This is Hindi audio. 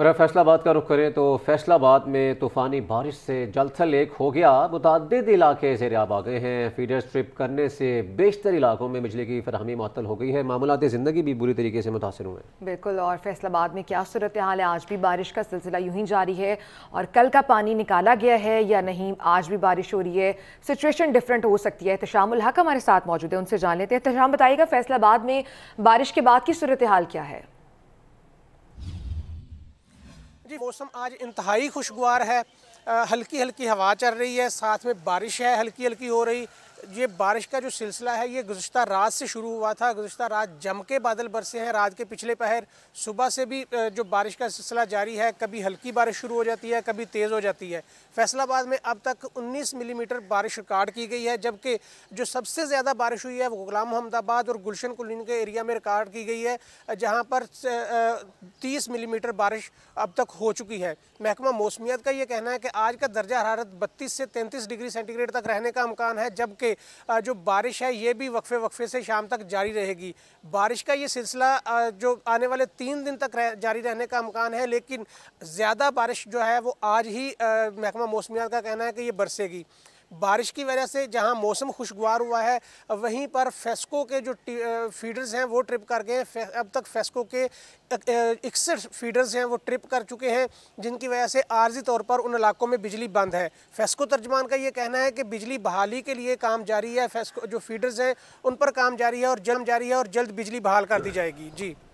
और अब फैसलाबाद का रुख करें तो फैसलाबाद में तूफ़ानी बारिश से जलथल एक हो गया मुतद इलाके जेरियाब आ गए हैं फीडर स्ट्रिप करने से बेशतर इलाकों में बिजली की फरहमी मअतल हो गई है मामूलती ज़िंदगी भी बुरी तरीके से मुतासर हुए हैं बिल्कुल और फैसलाबाद में क्या सूरत हाल है आज भी बारिश का सिलसिला यूँ ही जारी है और कल का पानी निकाला गया है या नहीं आज भी बारिश हो रही है सिचुएशन डिफरेंट हो सकती है तशामुल हमारे साथ मौजूद है उनसे जान लेते हैं तशाम बताइएगा फैसलाबाद में बारिश के बाद की सूरत हाल क्या है जी मौसम आज इंतहाई खुशगवार है हल्की हल्की हवा चल रही है साथ में बारिश है हल्की हल्की हो रही ये बारिश का जो सिलसिला है ये गुज्त रात से शुरू हुआ था गुज्त रात जम के बादल बरसे हैं रात के पिछले पहर सुबह से भी जो बारिश का सिलसिला जारी है कभी हल्की बारिश शुरू हो जाती है कभी तेज़ हो जाती है फैसलाबाद में अब तक 19 मिलीमीटर mm बारिश रिकॉर्ड की गई है जबकि जो सबसे ज़्यादा बारिश हुई है वो गुलाम अहमदाबाद और गुलशन कुलिन के एरिया में रिकॉर्ड की गई है जहाँ पर तीस मिलीमीटर mm बारिश अब तक हो चुकी है महकमा मौसमियात का ये कहना है कि आज का दर्जा हरारत बत्तीस से तैंतीस डिग्री सेंटीग्रेड तक रहने का अमकान है जबकि जो बारिश है ये भी वक्फे वक्फे से शाम तक जारी रहेगी बारिश का ये सिलसिला जो आने वाले तीन दिन तक रह, जारी रहने का अमकान है लेकिन ज़्यादा बारिश जो है वो आज ही महकमा मौसमियात का कहना है कि ये बरसेगी बारिश की वजह से जहां मौसम खुशगवार हुआ है वहीं पर फेस्को के जो फीडर्स हैं वो ट्रिप कर गए हैं अब तक फेस्को के इकसठ फीडर्स हैं वो ट्रिप कर चुके हैं जिनकी वजह से आर्जी तौर पर उन इलाकों में बिजली बंद है फेस्को तर्जमान का ये कहना है कि बिजली बहाली के लिए काम जारी है फेस्को जो फीडर्स हैं उन पर काम जारी है और जन्म जारी है और जल्द बिजली बहाल कर दी जाएगी जी